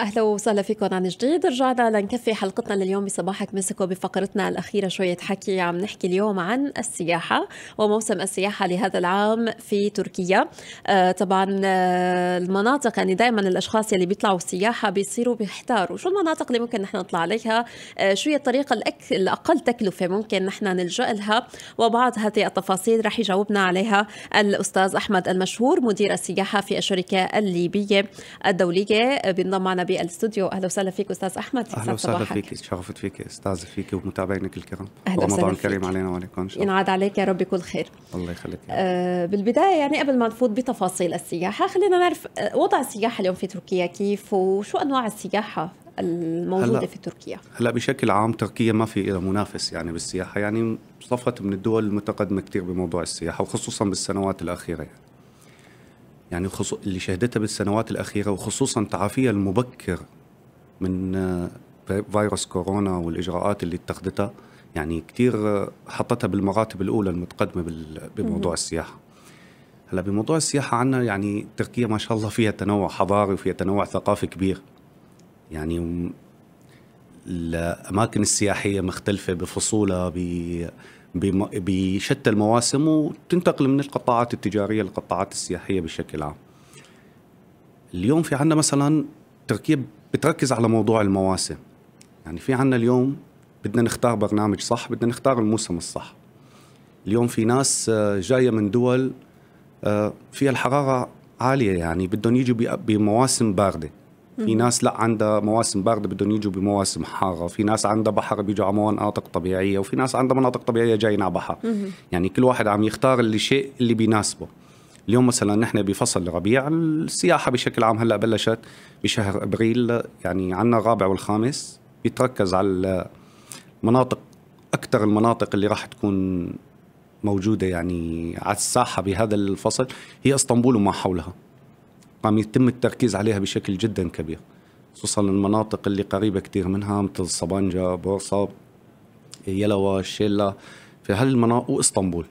اهلا وسهلا فيكم عن جديد رجعنا لنكفي حلقتنا لليوم بصباحك مسكو بفقرتنا الاخيره شويه حكي عم نحكي اليوم عن السياحه وموسم السياحه لهذا العام في تركيا آه طبعا آه المناطق يعني دائما الاشخاص اللي بيطلعوا سياحه بيصيروا بيحتاروا شو المناطق اللي ممكن نحن نطلع عليها آه شو هي الطريقه الأك... الاقل تكلفه ممكن نحن نلجا لها وبعض هذه التفاصيل رح يجاوبنا عليها الاستاذ احمد المشهور مدير السياحه في الشركه الليبيه الدوليه آه، بينضم معنا بالاستوديو اهلا وسهلا فيك استاذ احمد اهلا وسهلا فيك شرفت فيك استاذ فيك ومتابعينك الكرام اهلا وسهلا رمضان كريم علينا وعليكم ان شاء الله ينعاد عليك يا رب كل خير الله يخليك آه بالبدايه يعني قبل ما نفوت بتفاصيل السياحه خلينا نعرف آه، وضع السياحه اليوم في تركيا كيف وشو انواع السياحه الموجوده هلأ في تركيا هلا بشكل عام تركيا ما في لها منافس يعني بالسياحه يعني صفت من الدول المتقدمه كثير بموضوع السياحه وخصوصا بالسنوات الاخيره يعني. يعني اللي شهدتها بالسنوات الأخيرة وخصوصا تعافيها المبكر من آه، فيروس كورونا والإجراءات اللي اتخذتها يعني كثير آه، حطتها بالمراتب الأولى المتقدمة بموضوع السياحة هلا بموضوع السياحة عنا يعني تركيا ما شاء الله فيها تنوع حضاري وفيها تنوع ثقافي كبير يعني الأماكن السياحية مختلفة بفصولها بشتى المواسم وتنتقل من القطاعات التجارية للقطاعات السياحية بشكل عام اليوم في عنا مثلا تركيب بتركز على موضوع المواسم يعني في عنا اليوم بدنا نختار برنامج صح بدنا نختار الموسم الصح اليوم في ناس آه، جاية من دول آه، فيها الحرارة عالية يعني بدهم يجوا بمواسم باردة في ناس لا عندها مواسم بارده بدهم يجوا بمواسم حاره في ناس عندها بحر بيجوا على مناطق طبيعيه وفي ناس عندها مناطق طبيعيه جايين على بحر يعني كل واحد عم يختار اللي شيء اللي بيناسبه اليوم مثلا نحن بفصل الربيع السياحه بشكل عام هلا بلشت بشهر ابريل يعني عندنا الرابع والخامس بيتركز على مناطق اكثر المناطق اللي راح تكون موجوده يعني على الساحه بهذا الفصل هي اسطنبول وما حولها عم يتم التركيز عليها بشكل جدا كبير خصوصا المناطق اللي قريبة كثير منها مثل صبانجا بورصة يلوى شيلا في هالمناطق واسطنبول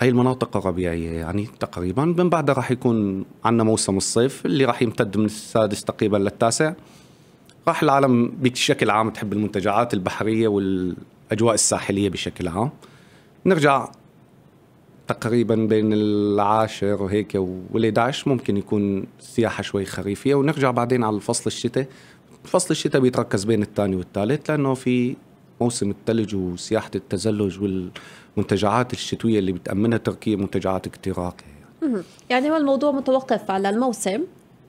هاي المناطق الربيعية يعني تقريبا من بعدها راح يكون عندنا موسم الصيف اللي راح يمتد من السادس تقريبا للتاسع راح العالم بشكل عام تحب المنتجعات البحرية والأجواء الساحلية بشكل عام نرجع تقريبا بين العاشر وهيك وال11 ممكن يكون السياحه شوي خريفيه ونرجع بعدين على الفصل الشتاء فصل الشتاء بيتركز بين الثاني والثالث لانه في موسم الثلج وسياحه التزلج والمنتجعات الشتويه اللي بتامنها تركيا منتجعات اختراقيه يعني هو الموضوع متوقف على الموسم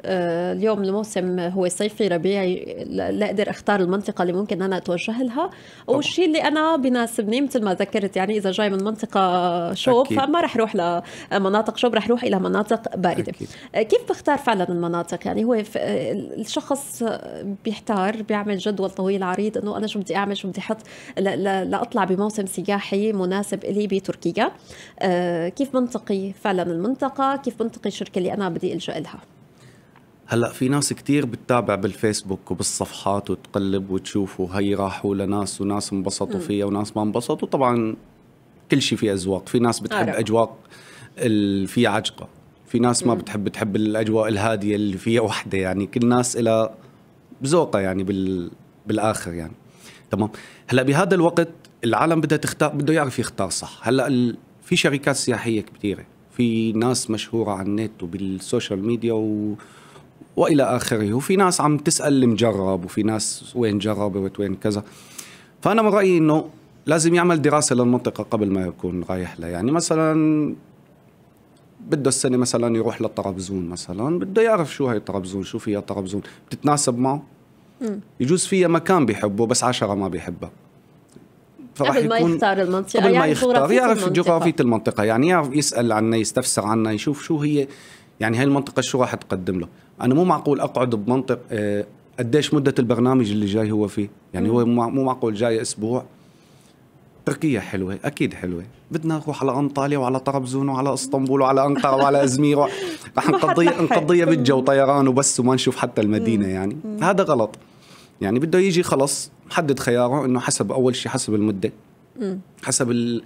آه، اليوم الموسم هو صيفي ربيعي لا اقدر اختار المنطقه اللي ممكن انا اتوجه لها والشيء اللي انا بناسبني مثل ما ذكرت يعني اذا جاي من منطقه شوب أكيد. فما رح اروح لمناطق شوب رح اروح الى مناطق بارده أكيد. آه، كيف بختار فعلا المناطق يعني هو آه، الشخص بيحتار بيعمل جدول طويل عريض انه انا شو بدي اعمل شو بدي احط لاطلع بموسم سياحي مناسب لي بتركيا كيف منطقي فعلا المنطقه كيف منطقي الشركه اللي انا بدي الجا لها هلا في ناس كتير بتتابع بالفيسبوك وبالصفحات وتقلب وتشوف وهي راحوا لناس وناس انبسطوا فيها وناس ما انبسطوا طبعا كل شيء في اذواق في ناس بتحب عارف. اجواق اللي فيها عجقه في ناس ما بتحب بتحب الاجواء الهاديه اللي فيها وحده يعني كل ناس إلى ذوقها يعني بال بالاخر يعني تمام هلا بهذا الوقت العالم بدها تختار بده يعرف يختار صح هلا ال... في شركات سياحيه كثيره في ناس مشهوره على النت وبالسوشيال ميديا و... والى اخره وفي ناس عم تسال المجرب وفي ناس وين جربت وين كذا فانا من رايي انه لازم يعمل دراسه للمنطقه قبل ما يكون رايح لها يعني مثلا بده السنه مثلا يروح للطرابزون مثلا بده يعرف شو هي طرابزون شو فيها طرابزون بتتناسب معه يجوز فيها مكان بيحبه بس عشرة ما بيحبها قبل ما يختار المنطقه قبل يعني يختار يعرف جغرافيه المنطقه يعني يعرف يسال عنها يستفسر عنها يشوف شو هي يعني هاي المنطقه شو راح تقدم له انا مو معقول اقعد بمنطق آه، قديش مده البرنامج اللي جاي هو فيه يعني هو مو معقول جاي اسبوع تركيا حلوة أكيد حلوة بدنا نروح على أنطاليا وعلى طرابزون وعلى اسطنبول وعلى أنقرة وعلى إزمير رح نقضي نقضيها بالجو طيران وبس وما نشوف حتى المدينة يعني هذا غلط يعني بده يجي خلص محدد خياره إنه حسب أول شيء حسب المدة حسب ال...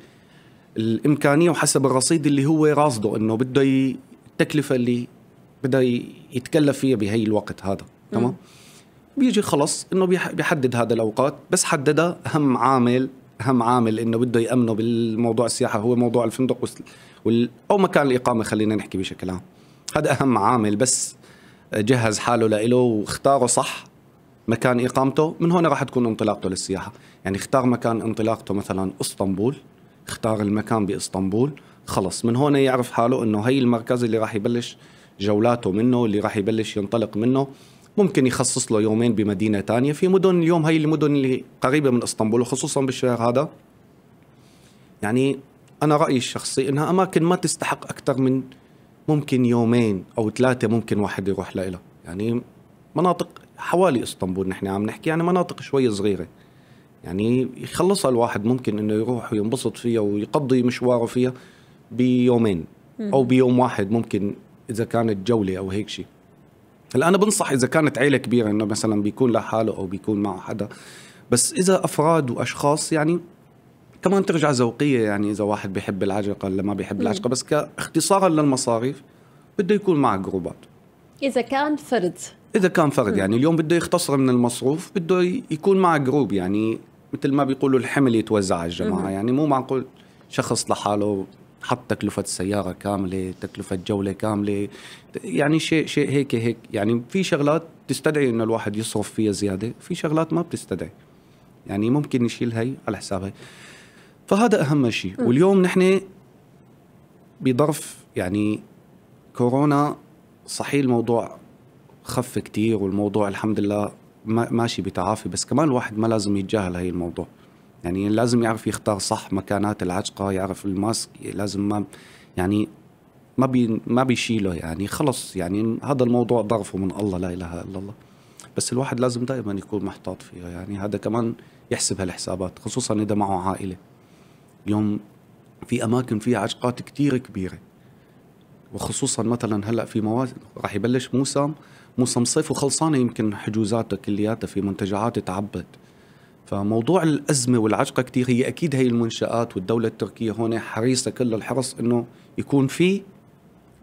الإمكانية وحسب الرصيد اللي هو راصده إنه بده ي... التكلفة اللي بده يتكلف فيها بهي الوقت هذا تمام بيجي خلص انه بيحدد هذا الاوقات بس حددها اهم عامل اهم عامل انه بده يامنه بالموضوع السياحه هو موضوع الفندق وال او مكان الاقامه خلينا نحكي بشكل عام هذا اهم عامل بس جهز حاله لإله واختاره صح مكان اقامته من هون راح تكون انطلاقته للسياحه يعني اختار مكان انطلاقته مثلا اسطنبول اختار المكان باسطنبول خلص من هون يعرف حاله انه هي المركز اللي راح يبلش جولاته منه اللي راح يبلش ينطلق منه ممكن يخصص له يومين بمدينة تانية في مدن اليوم هي المدن اللي قريبة من اسطنبول وخصوصا بالشهر هذا يعني أنا رأيي الشخصي إنها أماكن ما تستحق أكثر من ممكن يومين أو ثلاثة ممكن واحد يروح لها يعني مناطق حوالي اسطنبول نحن عم نحكي يعني مناطق شوي صغيرة يعني يخلصها الواحد ممكن انه يروح وينبسط فيها ويقضي مشواره فيها بيومين او بيوم واحد ممكن اذا كانت جوله او هيك شيء هلا انا بنصح اذا كانت عيله كبيره انه مثلا بيكون لحاله او بيكون مع حدا بس اذا افراد واشخاص يعني كمان ترجع ذوقيه يعني اذا واحد بيحب العجقه ولا ما بيحب العجقه بس كاختصارا للمصاريف بده يكون مع جروبات اذا كان فرد اذا كان فرد يعني اليوم بده يختصر من المصروف بده يكون مع جروب يعني مثل ما بيقولوا الحمل يتوزع على الجماعه يعني مو معقول شخص لحاله حط تكلفة السيارة كاملة تكلفة جولة كاملة يعني شيء شيء هيك هيك يعني في شغلات تستدعي انه الواحد يصرف فيها زيادة في شغلات ما بتستدعي يعني ممكن نشيل هي على حساب فهذا اهم شيء واليوم نحن بظرف يعني كورونا صحيح الموضوع خف كتير والموضوع الحمد لله ماشي بتعافي بس كمان الواحد ما لازم يتجاهل هي الموضوع يعني لازم يعرف يختار صح مكانات العجقه يعرف الماسك لازم ما يعني ما بي ما بيشيله يعني خلص يعني هذا الموضوع ظرفه من الله لا اله الا الله بس الواحد لازم دائما يكون محتاط فيها يعني هذا كمان يحسب هالحسابات خصوصا اذا معه عائله اليوم في اماكن فيها عجقات كثير كبيره وخصوصا مثلا هلا في مواسم راح يبلش موسم موسم صيف وخلصانه يمكن حجوزاته كلياتها في منتجعات تعبت فموضوع الأزمة والعجقة كتير هي أكيد هي المنشآت والدولة التركية هون حريصة كل الحرص أنه يكون في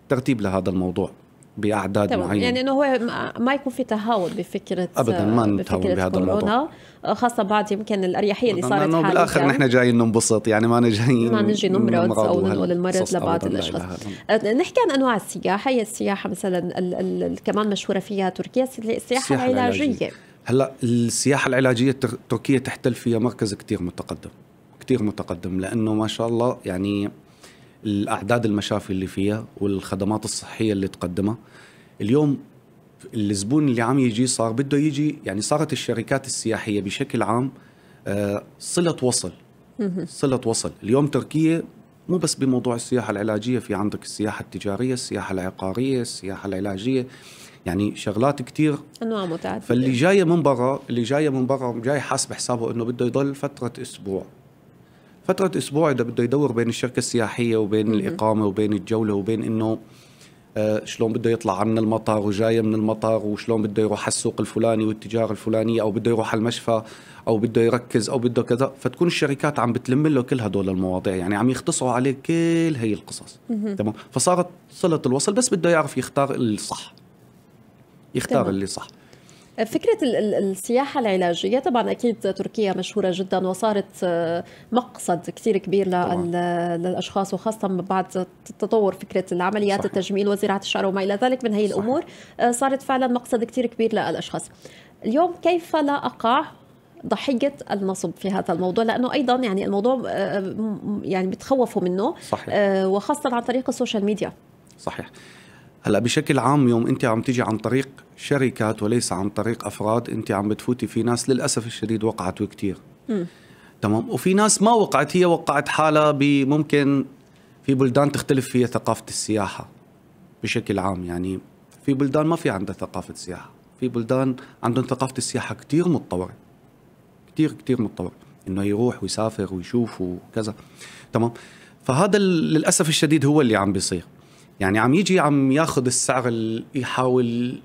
ترتيب لهذا الموضوع باعداد معينه يعني انه هو ما يكون في تهاون بفكره ابدا ما نتهاون بهذا الموضوع آه، خاصه بعد يمكن الاريحيه اللي صارت حاليا بالاخر نحن جايين ننبسط يعني ما جايين ما نجي نمرض او ننقل المرض لبعض الاشخاص آه، نحكي عن انواع السياحه هي السياحه مثلا ال ال ال كمان مشهوره فيها تركيا السياحه العلاجيه هلا السياحه العلاجيه تركيا تحتل فيها مركز كثير متقدم كثير متقدم لانه ما شاء الله يعني الاعداد المشافي اللي فيها والخدمات الصحيه اللي تقدمها اليوم الزبون اللي عم يجي صار بده يجي يعني صارت الشركات السياحيه بشكل عام آه، صله وصل صله وصل اليوم تركيا مو بس بموضوع السياحه العلاجيه في عندك السياحه التجاريه السياحه العقاريه السياحه العلاجيه يعني شغلات كثير انواع متعدده فاللي جايه من برا اللي جايه من برا جاي حاسب حسابه انه بده يضل فتره اسبوع فتره اسبوع اذا بده يدور بين الشركه السياحيه وبين م -م. الاقامه وبين الجوله وبين انه آه شلون بده يطلع من المطار وجايه من المطار وشلون بده يروح على السوق الفلاني والتجاره الفلانيه او بده يروح على المشفى او بده يركز او بده كذا فتكون الشركات عم بتلم له كل هدول المواضيع يعني عم يختصروا عليه كل هي القصص تمام فصارت صله الوصل بس بده يعرف يختار الصح يختار تمام. اللي صح فكرة السياحة العلاجية طبعا أكيد تركيا مشهورة جدا وصارت آه، مقصد كثير كبير للأشخاص وخاصة بعد تطور فكرة العمليات صحيح. التجميل وزراعة الشعر وما إلى ذلك من هي الأمور آه، صارت فعلا مقصد كثير كبير للأشخاص اليوم كيف لا أقع ضحية النصب في هذا الموضوع لأنه أيضا يعني الموضوع آه، يعني بتخوفوا منه صحيح. وخاصة عن طريق السوشيال ميديا صحيح هلا بشكل عام يوم انت عم تيجي عن طريق شركات وليس عن طريق افراد انت عم بتفوتي في ناس للاسف الشديد وقعت وكثير تمام وفي ناس ما وقعت هي وقعت حالها بممكن في بلدان تختلف فيها ثقافه السياحه بشكل عام يعني في بلدان ما في عندها ثقافه سياحه في بلدان عندهم ثقافه السياحه كثير متطوره كثير كثير متطوره انه يروح ويسافر ويشوف وكذا تمام فهذا للاسف الشديد هو اللي عم بيصير يعني عم يجي عم ياخذ السعر اللي يحاول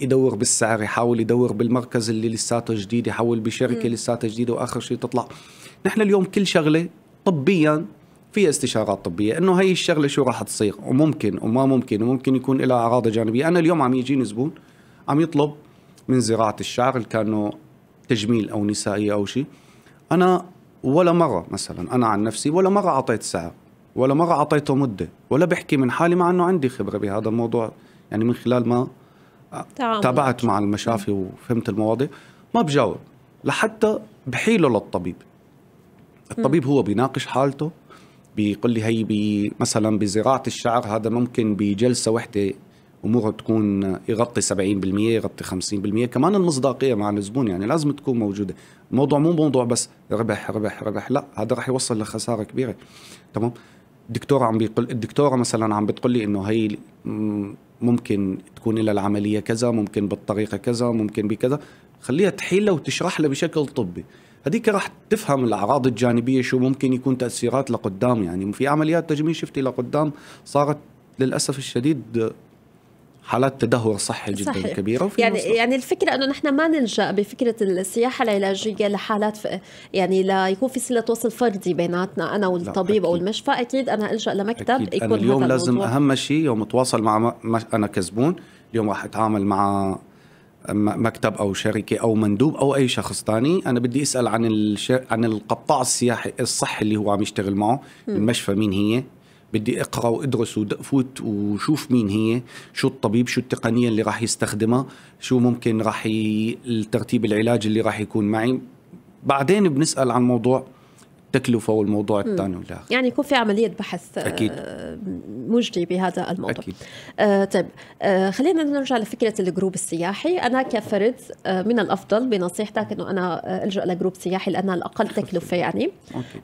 يدور بالسعر يحاول يدور بالمركز اللي لساته جديد يحاول بشركه لساتها جديده واخر شيء تطلع نحن اليوم كل شغله طبيا في استشارات طبيه انه هي الشغله شو راح تصير وممكن وما ممكن وممكن يكون لها اعراض جانبيه انا اليوم عم يجيني زبون عم يطلب من زراعه الشعر اللي كانه تجميل او نسائيه او شيء انا ولا مره مثلا انا عن نفسي ولا مره اعطيت سعر ولا مره اعطيته مده ولا بحكي من حالي مع انه عندي خبره بهذا الموضوع يعني من خلال ما تابعت مع المشافي وفهمت المواضيع ما بجاوب لحتى بحيله للطبيب الطبيب هو بيناقش حالته بيقول لي هي بي مثلا بزراعه الشعر هذا ممكن بجلسه وحده اموره تكون يغطي 70% يغطي 50% كمان المصداقيه مع الزبون يعني لازم تكون موجوده الموضوع مو موضوع بس ربح ربح ربح لا هذا راح يوصل لخساره كبيره تمام الدكتورة عم بيقول الدكتورة مثلا عم بتقول لي انه هي ممكن تكون لها العمليه كذا ممكن بالطريقه كذا ممكن بكذا خليها تحيلها وتشرح لها بشكل طبي هذيك راح تفهم الاعراض الجانبيه شو ممكن يكون تاثيرات لقدام يعني في عمليات تجميل شفتي لقدام صارت للاسف الشديد حالات تدهور صحي جدا صحيح. كبيره يعني مصر. يعني الفكره انه نحن ما نلجا بفكره السياحه العلاجيه لحالات يعني لا يكون في صله وصل فردي بيناتنا انا والطبيب او المشفى اكيد انا الجا لمكتب أكيد. يكون أنا اليوم هذا لازم الموضوع. اهم شيء يوم اتواصل مع ما انا كزبون اليوم راح اتعامل مع مكتب او شركه او مندوب او اي شخص ثاني انا بدي اسال عن الش... عن القطاع السياحي الصحي اللي هو عم يشتغل معه م. المشفى مين هي بدي اقرا وادرس وفوت وشوف مين هي شو الطبيب شو التقنيه اللي راح يستخدمها شو ممكن راح ي... الترتيب العلاج اللي راح يكون معي بعدين بنسال عن موضوع التكلفه والموضوع الثاني ولا يعني يكون في عمليه بحث آه، اكيد مجدي بهذا الموضوع أكيد. آه طيب آه خلينا نرجع لفكره الجروب السياحي انا كفرد آه من الافضل بنصيحتك انه انا آه، الجا لجروب سياحي لانها الاقل تكلفه يعني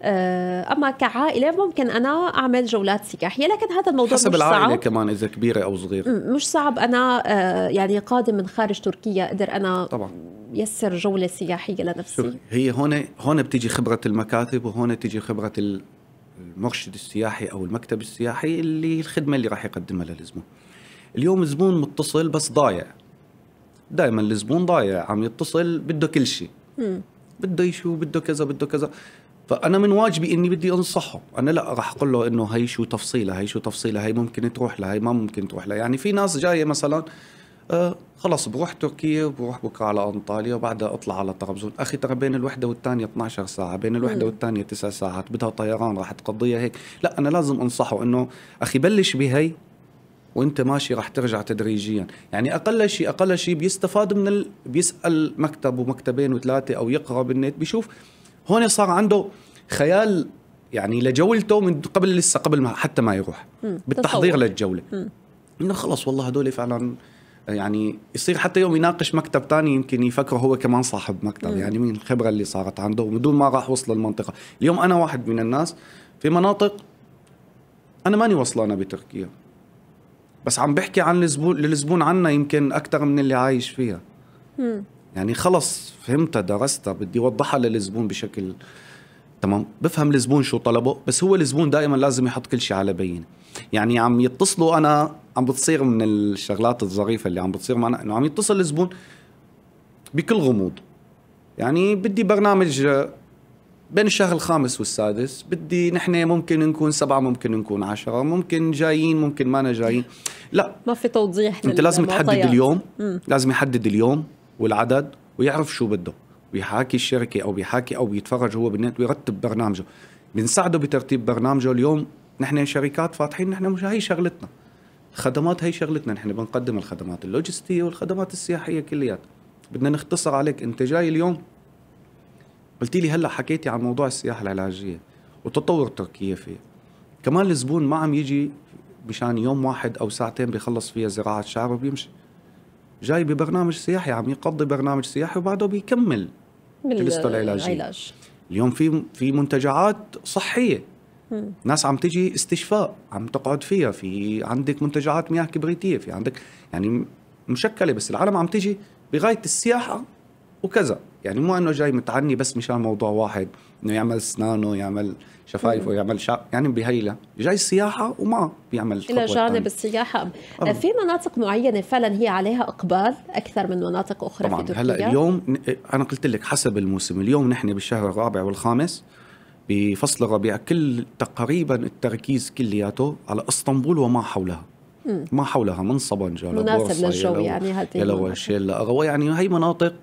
آه اما كعائله ممكن انا اعمل جولات سياحيه لكن هذا الموضوع حسب مش العائله صعب. كمان اذا كبيره او صغيره مش صعب انا آه يعني قادم من خارج تركيا اقدر انا طبعا يسر جوله سياحيه لنفسي هي هون هون بتيجي خبره المكاتب وهون تيجي خبره المرشد السياحي او المكتب السياحي اللي الخدمه اللي راح يقدمها للزبون اليوم الزبون متصل بس ضايع دائما الزبون ضايع عم يتصل بده كل شيء بده يشو بده كذا بده كذا فانا من واجبي اني بدي انصحه انا لا راح اقول له انه هي شو تفصيله هي شو تفصيله هي ممكن تروح لها هي ما ممكن تروح لها يعني في ناس جايه مثلا آه، خلص بروح تركيا بروح بكره على انطاليا وبعدها اطلع على طرابزون اخي ترى بين الوحده والثانيه 12 ساعه بين الوحده والثانيه 9 ساعات بدها طيران راح تقضيها هيك لا انا لازم انصحه انه اخي بلش بهي وانت ماشي راح ترجع تدريجيا يعني اقل شيء اقل شيء بيستفاد من ال... بيسال مكتب ومكتبين وثلاثه او يقرا بالنت بيشوف هون صار عنده خيال يعني لجولته من قبل لسه قبل ما حتى ما يروح بالتحضير للجوله انه خلص والله هدول فعلا يعني يصير حتى يوم يناقش مكتب تاني يمكن يفكره هو كمان صاحب مكتب يعني من الخبره اللي صارت عنده بدون ما راح وصل للمنطقه اليوم انا واحد من الناس في مناطق انا ماني وصلانه بتركيا بس عم بحكي عن الزبون للزبون عنا يمكن اكثر من اللي عايش فيها مم. يعني خلص فهمتها درستها بدي اوضحها للزبون بشكل تمام بفهم الزبون شو طلبه بس هو الزبون دائما لازم يحط كل شيء على بينه يعني عم يتصلوا انا عم بتصير من الشغلات الظريفه اللي عم بتصير معنا انه عم يتصل الزبون بكل غموض يعني بدي برنامج آه، بين الشهر الخامس والسادس بدي نحن ممكن نكون سبعة ممكن نكون عشرة ممكن جايين ممكن ما جايين لا ما في توضيح انت لازم تحدد اليوم مم. لازم يحدد اليوم والعدد ويعرف شو بده ويحاكي الشركة أو بيحاكي أو بيتفرج هو بالنت ويرتب برنامجه بنساعده بترتيب برنامجه اليوم نحن شركات فاتحين نحن مش هي شغلتنا خدمات هي شغلتنا نحن بنقدم الخدمات اللوجستيه والخدمات السياحيه كليات بدنا نختصر عليك انت جاي اليوم قلت لي هلا حكيتي عن موضوع السياحه العلاجيه وتطور تركيا فيه كمان الزبون ما عم يجي مشان يوم واحد او ساعتين بيخلص فيها زراعه شعره وبيمشي جاي ببرنامج سياحي عم يقضي برنامج سياحي وبعده بيكمل جلسته العلاجيه العلاج. اليوم في في منتجعات صحيه ناس عم تجي استشفاء عم تقعد فيها في عندك منتجعات مياه كبريتيه في عندك يعني مشكله بس العالم عم تجي بغايه السياحه وكذا يعني مو انه جاي متعني بس مشان موضوع واحد انه يعمل اسنانه يعمل شفايفه يعمل شعر يعني بهيلا جاي السياحه وما بيعمل الى جانب السياحه آه. آه، في مناطق معينه فعلا هي عليها اقبال اكثر من مناطق اخرى طبعا في تركيا هلا اليوم انا قلت لك حسب الموسم اليوم نحن بالشهر الرابع والخامس بفصل الربيع كل تقريبا التركيز كلياته على اسطنبول وما حولها ما حولها من صبنجه مناسب للجو يعني هذه يلوش يعني هي مناطق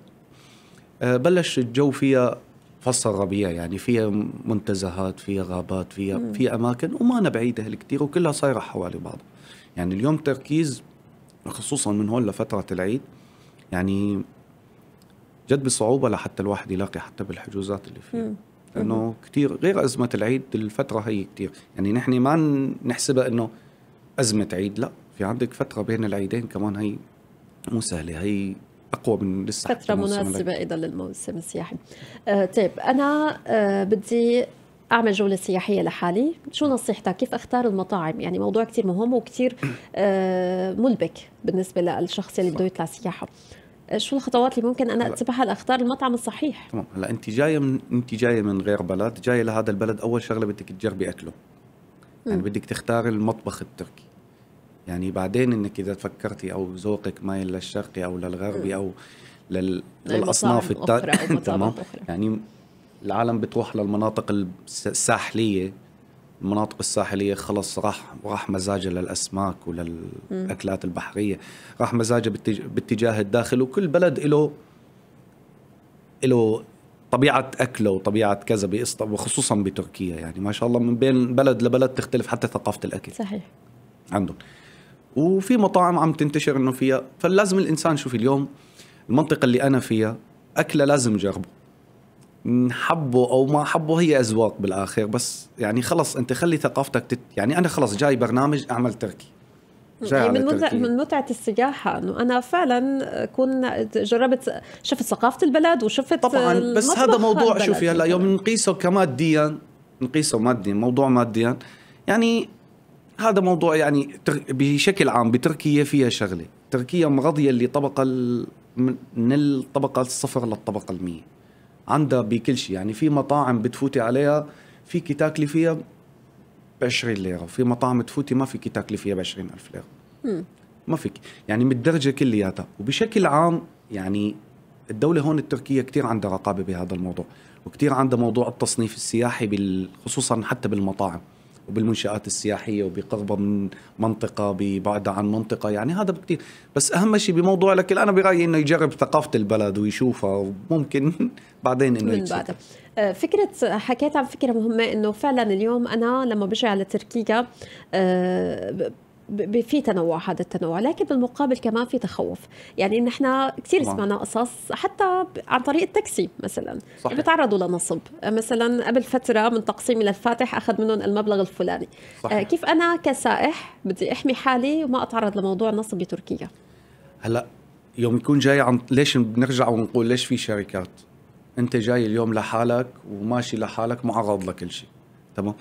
آه، بلش الجو فيها فصل ربيع يعني فيها منتزهات فيها غابات فيها مم. فيها اماكن وما أنا بعيده كثير وكلها صايره حوالي بعض يعني اليوم تركيز خصوصا من هون لفتره العيد يعني جد بصعوبه لحتى الواحد يلاقي حتى بالحجوزات اللي فيها مم. انه كثير غير ازمه العيد الفتره هي كثير يعني نحن ما نحسبها انه ازمه عيد لا في عندك فتره بين العيدين كمان هي مو سهله هي اقوى من لسه فتره مناسبه ايضا للموسم السياحي آه طيب انا آه بدي اعمل جوله سياحيه لحالي شو نصيحتك كيف اختار المطاعم يعني موضوع كثير مهم وكثير آه ملبك بالنسبه للشخص اللي بده يطلع سياحه شو الخطوات اللي ممكن انا اتبعها لاختار المطعم الصحيح تمام هلا انت جايه من انت جايه من غير بلد جايه لهذا البلد اول شغله بدك تجربي اكله يعني بدك تختاري المطبخ التركي يعني بعدين انك اذا تفكرتي او ذوقك مايل للشرقي او للغربي او لل... للاصناف التانية تمام يعني العالم بتروح للمناطق الساحليه المناطق الساحليه خلص راح راح مزاجه للاسماك وللاكلات البحريه راح مزاجه باتجاه, الداخل وكل بلد له له طبيعه اكله وطبيعه كذا وخصوصا بتركيا يعني ما شاء الله من بين بلد لبلد تختلف حتى ثقافه الاكل صحيح عندهم وفي مطاعم عم تنتشر انه فيها فلازم الانسان شوف اليوم المنطقه اللي انا فيها اكله لازم اجربه حبه او ما حبه هي اذواق بالاخر بس يعني خلص انت خلي ثقافتك تت... يعني انا خلص جاي برنامج اعمل تركي يعني من متعة من متعة السياحة انه انا فعلا كنا جربت شفت ثقافة البلد وشفت طبعا بس هذا موضوع شوفي هلا يوم نقيسه كماديا نقيسه ماديا موضوع ماديا يعني هذا موضوع يعني بشكل عام بتركيا فيها شغله، تركيا مغضيه اللي طبقه من الطبقه الصفر للطبقه المية عندها بكل شيء يعني في مطاعم بتفوتي عليها فيك تاكلي فيها ب 20 ليره في مطاعم تفوتي ما فيك تاكلي فيها ب 20000 ليره مم. ما فيك يعني متدرجه كلياتها وبشكل عام يعني الدولة هون التركية كتير عندها رقابة بهذا الموضوع وكتير عندها موضوع التصنيف السياحي بال... خصوصا حتى بالمطاعم وبالمنشآت السياحية وبقربة من منطقة ببعدة عن منطقة يعني هذا بكتير بس أهم شيء بموضوع لك أنا برأيي إنه يجرب ثقافة البلد ويشوفها وممكن بعدين إنه بعد. آه، فكرة حكيت عن فكرة مهمة إنه فعلا اليوم أنا لما بجي على تركيا أه في تنوع هذا التنوع لكن بالمقابل كمان في تخوف يعني نحن كثير سمعنا قصص حتى عن طريق التاكسي مثلا صحيح. بتعرضوا لنصب مثلا قبل فتره من تقسيم الى الفاتح اخذ منهم المبلغ الفلاني صحيح. آه، كيف انا كسائح بدي احمي حالي وما اتعرض لموضوع نصب بتركيا هلا يوم يكون جاي عن ليش بنرجع ونقول ليش في شركات انت جاي اليوم لحالك وماشي لحالك معرض لكل شيء تمام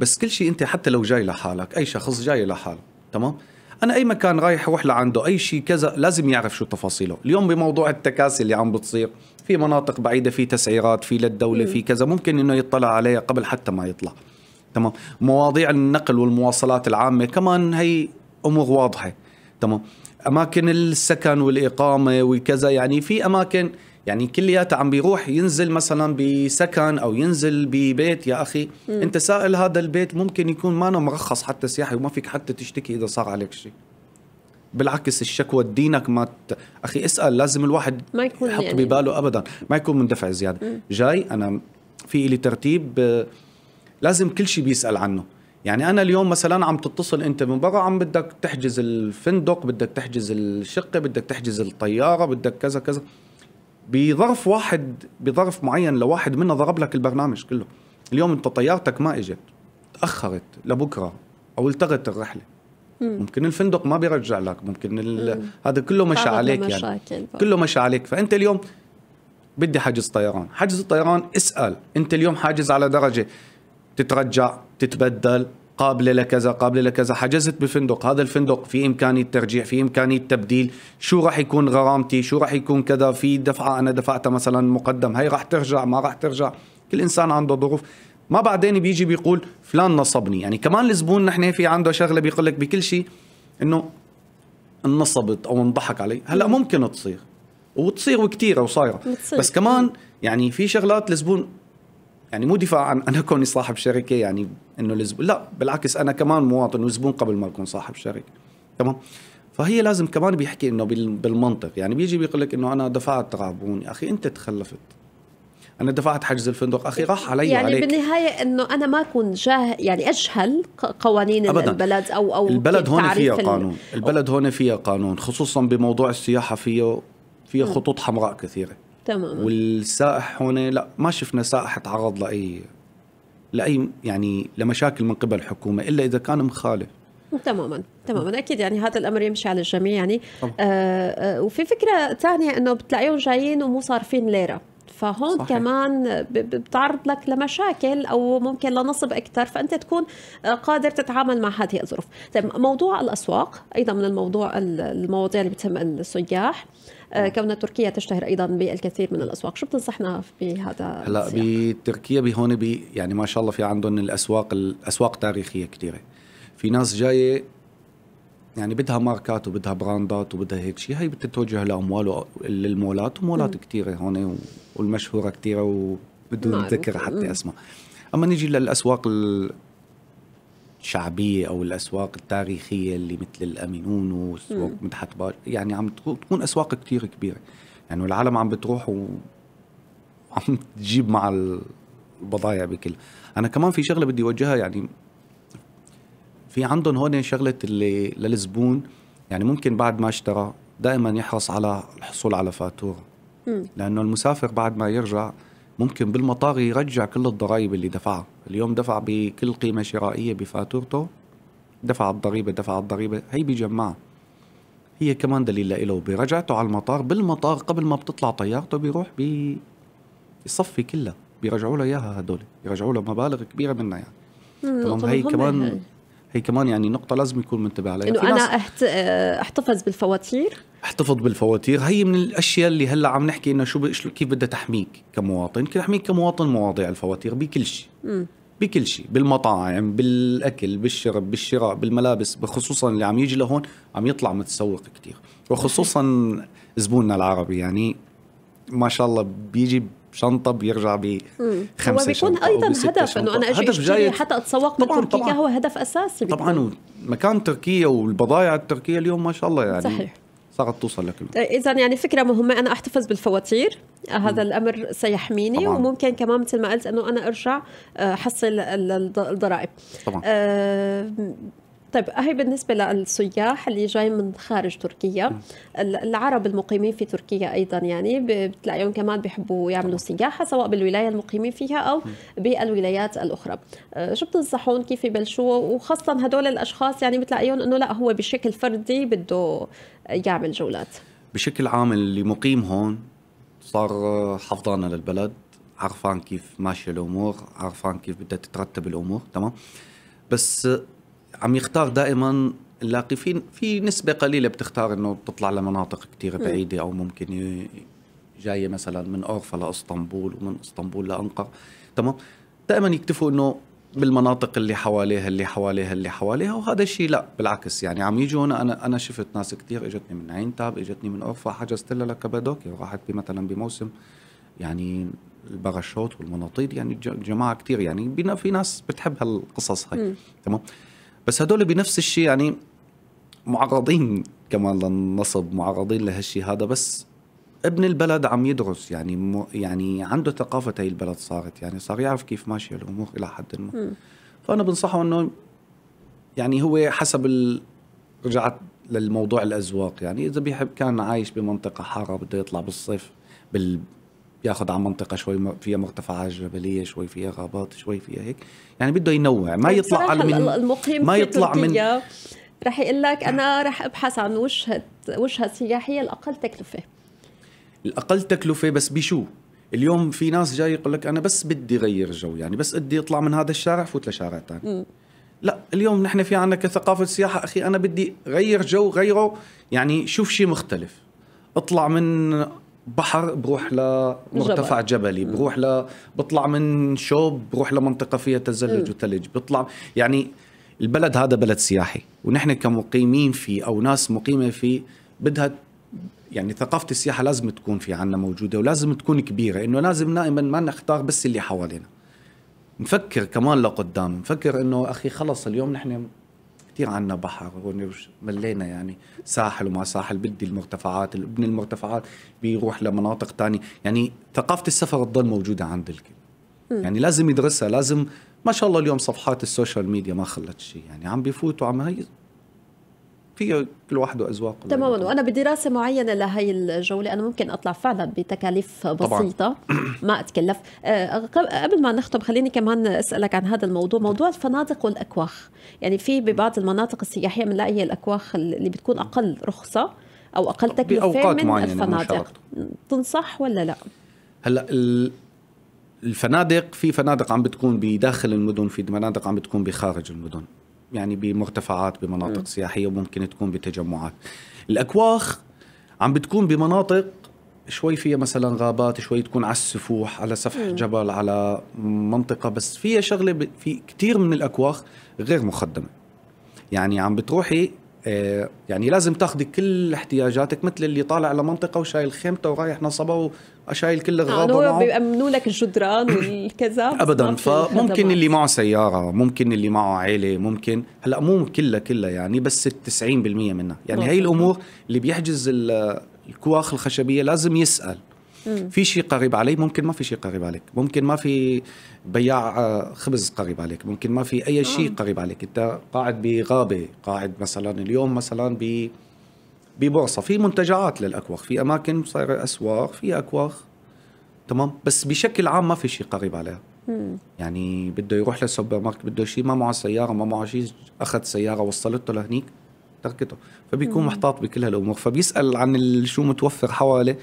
بس كل شيء انت حتى لو جاي لحالك اي شخص جاي لحاله تمام انا اي مكان رايح اروح لعنده اي شيء كذا لازم يعرف شو تفاصيله اليوم بموضوع التكاسي اللي عم بتصير في مناطق بعيده في تسعيرات في للدوله في كذا ممكن انه يطلع عليها قبل حتى ما يطلع تمام مواضيع النقل والمواصلات العامه كمان هي امور واضحه تمام اماكن السكن والاقامه وكذا يعني في اماكن يعني كلياتها عم بيروح ينزل مثلا بسكن او ينزل ببيت يا اخي م. انت سائل هذا البيت ممكن يكون ما مرخص حتى سياحي وما فيك حتى تشتكي اذا صار عليك شيء بالعكس الشكوى دينك ما ت... اخي اسال لازم الواحد ما يكون يحط يعني... بباله ابدا ما يكون مندفع زياده م. جاي انا في لي ترتيب آه، لازم كل شيء بيسال عنه يعني انا اليوم مثلا عم تتصل انت من برا عم بدك تحجز الفندق بدك تحجز الشقه بدك تحجز الطياره بدك كذا كذا بظرف واحد بظرف معين لو واحد منا ضرب لك البرنامج كله اليوم انت طيارتك ما اجت تاخرت لبكره او التغت الرحله مم. ممكن الفندق ما بيرجع لك ممكن هذا كله مشى عليك يعني كله مشى عليك فانت اليوم بدي حجز طيران حجز الطيران اسال انت اليوم حاجز على درجه تترجع تتبدل قابله لكذا قابله لكذا حجزت بفندق هذا الفندق في امكانيه ترجيع في امكانيه تبديل شو راح يكون غرامتي شو راح يكون كذا في دفعه انا دفعتها مثلا مقدم هي راح ترجع ما راح ترجع كل انسان عنده ظروف ما بعدين بيجي بيقول فلان نصبني يعني كمان الزبون نحن في عنده شغله بيقول لك بكل شيء انه انصبت او انضحك علي هلا ممكن تصير وتصير وكثيره وصايره بس كمان يعني في شغلات الزبون يعني مو دفاع عن انا كوني صاحب شركه يعني انه الزبون لا بالعكس انا كمان مواطن وزبون قبل ما اكون صاحب شركه تمام فهي لازم كمان بيحكي انه بالمنطق يعني بيجي بيقول لك انه انا دفعت غابون يا اخي انت تخلفت انا دفعت حجز الفندق اخي راح علي يعني عليك. بالنهايه انه انا ما اكون جاه يعني اجهل قوانين أبداً. البلد او او البلد هون فيها قانون البلد هون فيها قانون خصوصا بموضوع السياحه فيه فيها خطوط حمراء كثيره تماما والسائح هون لا ما شفنا سائح تعرض لاي لاي يعني لمشاكل من قبل الحكومه الا اذا كان مخالف تماما تماما اكيد يعني هذا الامر يمشي على الجميع يعني آه آه وفي فكره ثانيه انه بتلاقيهم جايين ومو صارفين ليره فهون صحيح. كمان بتعرض لك لمشاكل او ممكن لنصب اكثر فانت تكون آه، قادر تتعامل مع هذه الظروف طيب موضوع الاسواق ايضا من الموضوع المواضيع اللي بتهم السياح آه، كون تركيا تشتهر ايضا بالكثير من الاسواق شو بتنصحنا بهذا هلا بتركيا بهون بي يعني ما شاء الله في عندهم الاسواق الاسواق تاريخيه كثيره في ناس جايه يعني بدها ماركات وبدها براندات وبدها هيك شيء هي بتتوجه لاموال للمولات ومولات كثيره هون والمشهوره كثيره وبدون ذكر حتى اسمها اما نيجي للاسواق الشعبيه او الاسواق التاريخيه اللي مثل وسوق مدحت باش يعني عم تكون اسواق كثير كبيره يعني العالم عم بتروح وعم تجيب مع البضايع بكل انا كمان في شغله بدي اوجهها يعني في عندهم هون شغله اللي للزبون يعني ممكن بعد ما اشترى دائما يحرص على الحصول على فاتوره لانه المسافر بعد ما يرجع ممكن بالمطار يرجع كل الضرائب اللي دفعها اليوم دفع بكل قيمة شرائية بفاتورته دفع الضريبة دفع الضريبة هي بيجمعها هي كمان دليل له برجعته على المطار بالمطار قبل ما بتطلع طيارته بيروح بيصفي كلها بيرجعوا له اياها هدول بيرجعوا له مبالغ كبيره منها يعني تمام هي كمان هي كمان يعني نقطه لازم يكون منتبه عليها انه انا أحت... احتفظ بالفواتير احتفظ بالفواتير هي من الاشياء اللي هلا عم نحكي انه شو ب... كيف بدها تحميك كمواطن تحميك كمواطن مواضيع الفواتير بكل شيء بكل شيء بالمطاعم بالاكل بالشرب بالشراء بالملابس بخصوصا اللي عم يجي لهون عم يطلع متسوق كثير وخصوصا زبوننا العربي يعني ما شاء الله بيجي شنطه بيرجع ب خمسة هو بيكون ايضا هدف انه انا اجي جاي حتى اتسوق من طبعاً تركيا طبعاً هو هدف اساسي طبعا مكان تركيا والبضائع التركيه اليوم ما شاء الله يعني صحيح صارت توصل لكل اذا يعني فكره مهمه انا احتفظ بالفواتير آه، هذا الامر سيحميني طبعاً. وممكن كمان مثل ما قلت انه انا ارجع آه، احصل الضرائب طبعا أه طيب هي بالنسبة للسياح اللي جاي من خارج تركيا العرب المقيمين في تركيا أيضا يعني بتلاقيهم كمان بيحبوا يعملوا سياحة سواء بالولاية المقيمين فيها أو بالولايات الأخرى أه، شو بتنصحون كيف يبلشوا وخاصة هدول الأشخاص يعني بتلاقيهم أنه لا هو بشكل فردي بده يعمل جولات بشكل عام اللي مقيم هون صار حفظانة للبلد عرفان كيف ماشية الأمور عرفان كيف بدها تترتب الأمور تمام بس عم يختار دائما اللاقي في في نسبه قليله بتختار انه بتطلع لمناطق كثير بعيده او ممكن جايه مثلا من اورفا لاسطنبول ومن اسطنبول لانقره تمام دائما يكتفوا انه بالمناطق اللي حواليها اللي حواليها اللي حواليها وهذا الشيء لا بالعكس يعني عم يجوا هنا انا انا شفت ناس كثير اجتني من عين تاب اجتني من اورفا حجزت لها لكابادوكيا وراحت مثلا بموسم يعني الباراشوت والمناطيد يعني جماعه كثير يعني في ناس بتحب هالقصص هاي تمام بس هدول بنفس الشيء يعني معرضين كمان للنصب معرضين لهالشيء هذا بس ابن البلد عم يدرس يعني مو يعني عنده ثقافه هي البلد صارت يعني صار يعرف كيف ماشيه الامور الى حد ما فانا بنصحه انه يعني هو حسب ال... رجعت للموضوع الاذواق يعني اذا بيحب كان عايش بمنطقه حاره بده يطلع بالصيف بال... ياخذ على منطقه شوي فيها مرتفعات جبليه شوي فيها غابات شوي فيها هيك يعني بده ينوع ما طيب يطلع من المقيم ما يطلع من رح يقول لك انا رح ابحث عن وجهه وجهه سياحيه الاقل تكلفه الاقل تكلفه بس بشو اليوم في ناس جاي يقول لك انا بس بدي غير جو يعني بس بدي اطلع من هذا الشارع فوت لشارع ثاني لا اليوم نحن في عنا كثقافه سياحه اخي انا بدي غير جو غيره يعني شوف شيء مختلف اطلع من بحر بروح لمرتفع جبلي بروح ل بطلع من شوب بروح لمنطقه فيها تزلج وثلج بطلع يعني البلد هذا بلد سياحي ونحن كمقيمين فيه او ناس مقيمه فيه بدها يعني ثقافة السياحة لازم تكون في عنا موجودة ولازم تكون كبيرة إنه لازم دائما ما نختار بس اللي حوالينا نفكر كمان لقدام نفكر إنه أخي خلص اليوم نحن كثير عندنا بحر هون ملينا يعني ساحل وما ساحل بدي المرتفعات ابن المرتفعات بيروح لمناطق ثانيه يعني ثقافه السفر تضل موجوده عند الكل يعني لازم يدرسها لازم ما شاء الله اليوم صفحات السوشيال ميديا ما خلت شيء يعني عم بيفوتوا عم هي في كل واحد أذواقه يعني. تماما وانا بدراسه معينه لهي الجوله انا ممكن اطلع فعلا بتكاليف بسيطه ما اتكلف آه، قبل ما نختم خليني كمان اسالك عن هذا الموضوع موضوع الفنادق والاكواخ يعني في ببعض المناطق السياحيه بنلاقي الاكواخ اللي بتكون اقل رخصه او اقل تكلفه من الفنادق تنصح ولا لا هلا الفنادق في فنادق عم بتكون بداخل المدن في فنادق عم بتكون بخارج المدن يعني بمرتفعات بمناطق م. سياحيه وممكن تكون بتجمعات الاكواخ عم بتكون بمناطق شوي فيها مثلا غابات شوي تكون على السفوح على سفح م. جبل على منطقة بس فيها شغلة ب... في كتير من الأكواخ غير مخدمة يعني عم بتروحي آه، يعني لازم تاخذي كل احتياجاتك مثل اللي طالع على منطقة وشايل خيمته ورايح نصبه شايل كل آه، الغابه آه معه بيأمنوا لك الجدران والكذا ابدا فممكن اللي معه سياره ممكن اللي معه عائله ممكن هلا مو كلها كلها يعني بس 90% منها يعني هي الامور اللي بيحجز الكواخ الخشبيه لازم يسال في شيء قريب علي ممكن ما في شيء قريب عليك ممكن ما في بياع آه، خبز قريب عليك ممكن ما في اي شيء آه. قريب عليك انت قاعد بغابه قاعد مثلا اليوم مثلا ب ببعصه في منتجعات للاكواخ في اماكن صايره اسواق في اكواخ تمام بس بشكل عام ما في شيء قريب عليها يعني بده يروح للسوبر ماركت بده شيء ما معه سياره ما معه شيء اخذ سياره وصلته لهنيك تركته فبيكون محتاط بكل هالامور فبيسال عن شو متوفر حواليه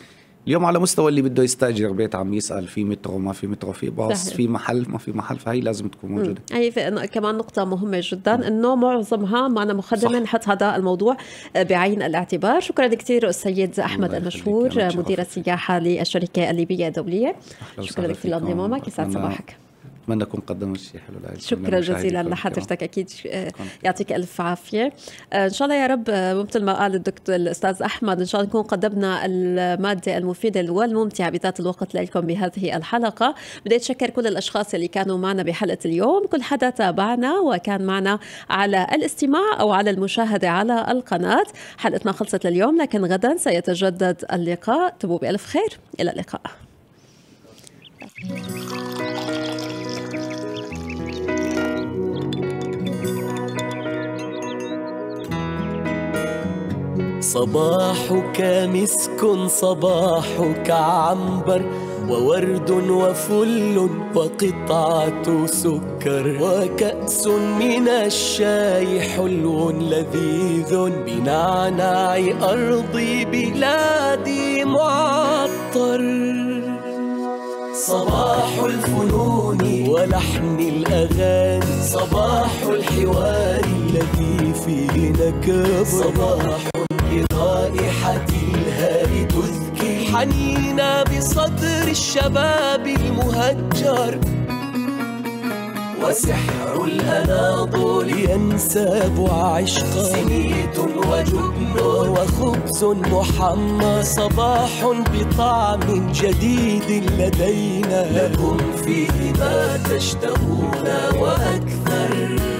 اليوم على مستوى اللي بده يستاجر بيت عم يسال في مترو ما في مترو في باص في محل ما في محل فهي لازم تكون موجوده هي كمان نقطه مهمه جدا نعم. انه معظمها معنا مخدمه نحط هذا الموضوع بعين الاعتبار شكرا كثير السيد احمد المشهور مدير السياحه للشركه الليبيه الدوليه شكرا كثير لانضمامك يسعد صباحك اتمنى اكون قدمت شيء حلو لك شكرا جزيلا لحضرتك اكيد آه، يعطيك الف عافيه آه، ان شاء الله يا رب آه، مثل ما قال الدكتور الاستاذ احمد ان شاء الله نكون قدمنا الماده المفيده والممتعه بذات الوقت لكم بهذه الحلقه بدي اتشكر كل الاشخاص اللي كانوا معنا بحلقه اليوم كل حدا تابعنا وكان معنا على الاستماع او على المشاهده على القناه حلقتنا خلصت لليوم لكن غدا سيتجدد اللقاء تبوا بالف خير الى اللقاء Thank you. صباحك مسك صباحك عنبر وورد وفل وقطعة سكر وكأس من الشاي حلو لذيذ بنعناع أرض بلادي معطر صباح الفنون ولحن الأغاني صباح الحوار الذي فيه نكبر صباح برائحة الهار تذكي حنينا بصدر الشباب المهجر وسحر الأناضول ينساب عشقا سميت وجبن وخبز محمى صباح بطعم جديد لدينا لكم فيه ما تشتهون وأكثر